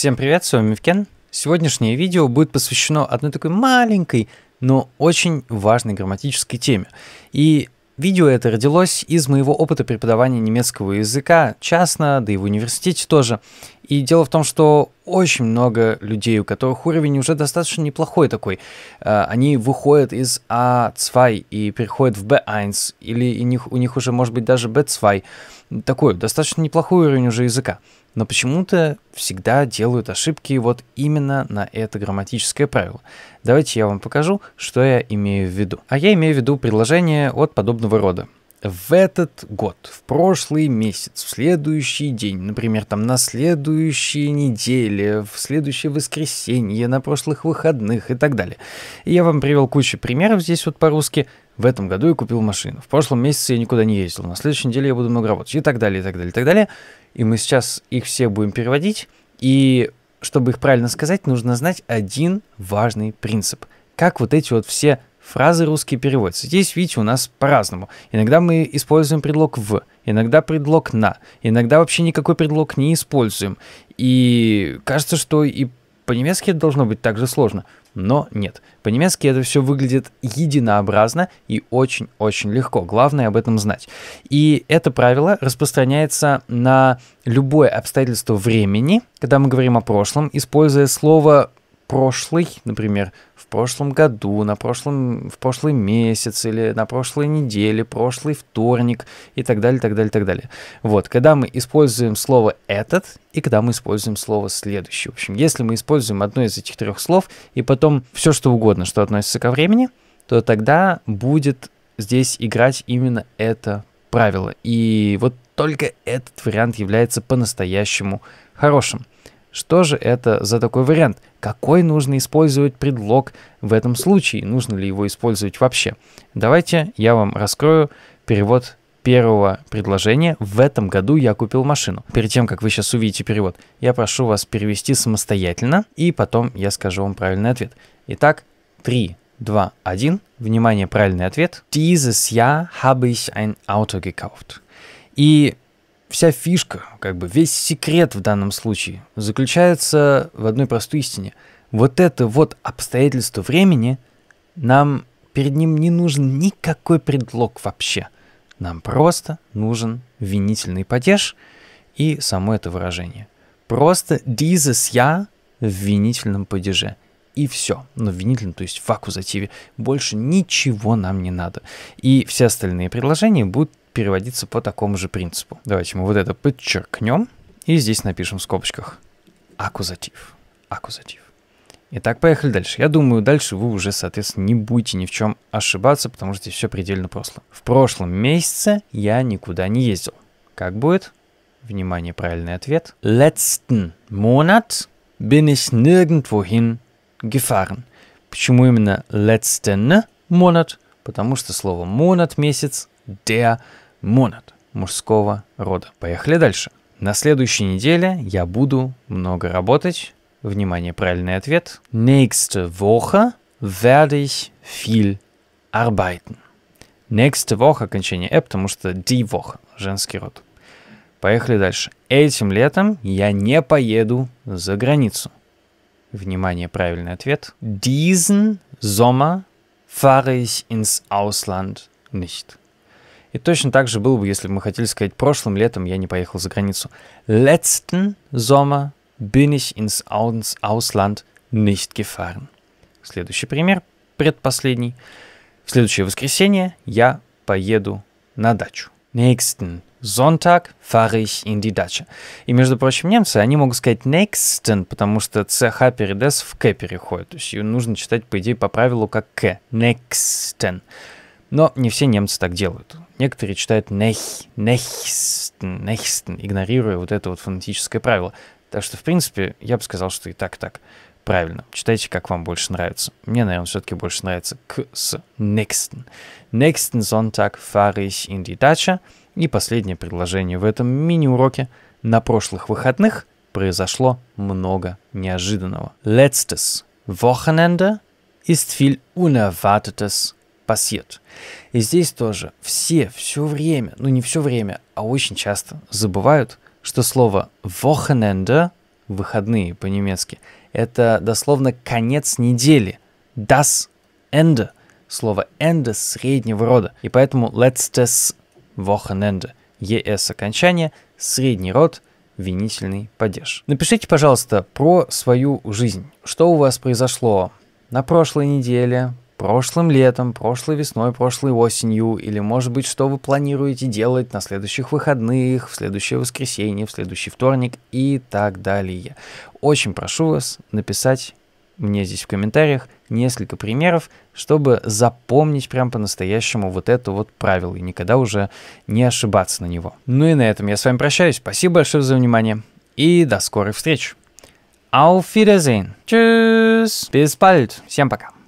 Всем привет, с вами Мивкен. Сегодняшнее видео будет посвящено одной такой маленькой, но очень важной грамматической теме. И видео это родилось из моего опыта преподавания немецкого языка частно, да и в университете тоже. И дело в том, что очень много людей, у которых уровень уже достаточно неплохой такой. Э, они выходят из А2 и переходят в Б1, или у них, у них уже может быть даже Б2. Такой достаточно неплохой уровень уже языка. Но почему-то всегда делают ошибки вот именно на это грамматическое правило. Давайте я вам покажу, что я имею в виду. А я имею в виду предложение от подобного рода в этот год, в прошлый месяц, в следующий день, например, там на следующей неделе, в следующее воскресенье, на прошлых выходных и так далее. И я вам привел кучу примеров здесь вот по-русски. В этом году я купил машину, в прошлом месяце я никуда не ездил, на следующей неделе я буду много работать и так далее, и так далее, и так далее. И мы сейчас их все будем переводить. И чтобы их правильно сказать, нужно знать один важный принцип. Как вот эти вот все Фразы русские переводятся. Здесь, видите, у нас по-разному. Иногда мы используем предлог «в», иногда предлог «на», иногда вообще никакой предлог не используем. И кажется, что и по-немецки это должно быть так же сложно. Но нет. По-немецки это все выглядит единообразно и очень-очень легко. Главное об этом знать. И это правило распространяется на любое обстоятельство времени, когда мы говорим о прошлом, используя слово прошлый, например, в прошлом году, на прошлом, в прошлый месяц или на прошлой неделе, прошлый вторник и так далее, так далее, так далее. Вот, когда мы используем слово «этот» и когда мы используем слово «следующий». В общем, если мы используем одно из этих трех слов и потом все что угодно, что относится ко времени, то тогда будет здесь играть именно это правило. И вот только этот вариант является по-настоящему хорошим. Что же это за такой вариант? Какой нужно использовать предлог в этом случае? Нужно ли его использовать вообще? Давайте я вам раскрою перевод первого предложения «В этом году я купил машину». Перед тем, как вы сейчас увидите перевод, я прошу вас перевести самостоятельно, и потом я скажу вам правильный ответ. Итак, 3, 2, 1. Внимание, правильный ответ. Dieses Jahr habe ich ein Auto gekauft. И вся фишка, как бы весь секрет в данном случае заключается в одной простой истине. Вот это вот обстоятельство времени, нам перед ним не нужен никакой предлог вообще. Нам просто нужен винительный падеж и само это выражение. Просто dieses я в винительном падеже и все. Но ну, винительном, то есть в аккузативе, больше ничего нам не надо. И все остальные предложения будут переводиться по такому же принципу. Давайте мы вот это подчеркнем и здесь напишем в скобочках аккузатив. Аккузатив. Итак, поехали дальше. Я думаю, дальше вы уже, соответственно, не будете ни в чем ошибаться, потому что здесь все предельно просто. В прошлом месяце я никуда не ездил. Как будет? Внимание, правильный ответ. Letzten Monat bin ich nirgendwohin gefahren. Почему именно letzten Monat? Потому что слово Monat месяц der Monat мужского рода. Поехали дальше. На следующей неделе я буду много работать. Внимание, правильный ответ. Nächste Woche werde ich viel arbeiten. Nächste Woche окончание «э», потому что die Woche, женский род. Поехали дальше. Этим летом я не поеду за границу. Внимание, правильный ответ. Diesen Sommer fahre ich ins Ausland nicht. И точно так же было бы, если бы мы хотели сказать, прошлым летом я не поехал за границу. Letzten Sommer bin ich ins Ausland nicht gefahren. Следующий пример, предпоследний. В следующее воскресенье я поеду на дачу. Nächsten Sonntag fahre ich in die Datsche. И, между прочим, немцы, они могут сказать nächsten, потому что CH перед S в К переходит. То есть ее нужно читать, по идее, по правилу, как К. Nächsten. Но не все немцы так делают. Некоторые читают нех, нехстен, нехстен, игнорируя вот это вот фонетическое правило. Так что, в принципе, я бы сказал, что и так, и так правильно. Читайте, как вам больше нравится. Мне, наверное, все-таки больше нравится к с nächsten. Nächsten Sonntag fahre ich in die Dacia. И последнее предложение в этом мини-уроке. На прошлых выходных произошло много неожиданного. Letztes Wochenende ist viel Unerwartetes пассет. И здесь тоже все все время, ну не все время, а очень часто забывают, что слово Wochenende, выходные по-немецки, это дословно конец недели. Das Ende. Слово Ende среднего рода. И поэтому letztes Wochenende. (ES окончание, средний род, винительный падеж. Напишите, пожалуйста, про свою жизнь. Что у вас произошло на прошлой неделе, прошлым летом, прошлой весной, прошлой осенью, или, может быть, что вы планируете делать на следующих выходных, в следующее воскресенье, в следующий вторник и так далее. Очень прошу вас написать мне здесь в комментариях несколько примеров, чтобы запомнить прям по-настоящему вот это вот правило и никогда уже не ошибаться на него. Ну и на этом я с вами прощаюсь. Спасибо большое за внимание и до скорых встреч. Auf Wiedersehen. Tschüss. Bis bald. Всем пока.